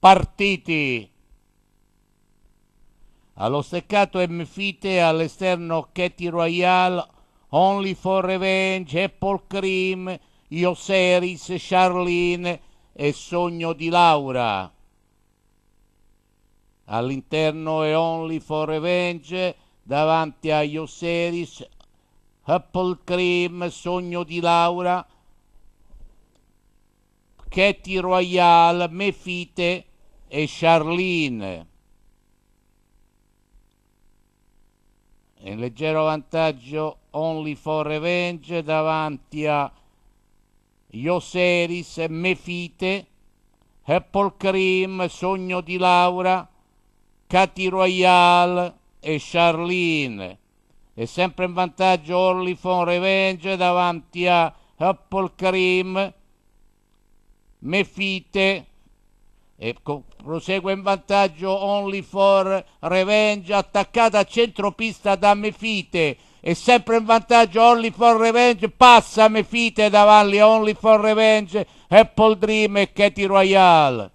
partiti. Allo steccato Mfite, all'esterno Katy Royal, Only for Revenge, Apple Cream, Ioseris, Charlene e Sogno di Laura. All'interno è Only for Revenge, davanti a Ioseris, Apple Cream, Sogno di Laura, Katy Royal, Mefite, e Charlene in leggero vantaggio Only for Revenge davanti a Ioseris, Mefite, Apple Cream, Sogno di Laura, Cati Royale e Charlene. E sempre in vantaggio Only for Revenge davanti a Apple Cream, Mefite, e prosegue in vantaggio Only for Revenge, attaccata a centropista da Mefite. E sempre in vantaggio Only for Revenge, passa Mefite davanti a Only for Revenge, Apple Dream e Katie Royale.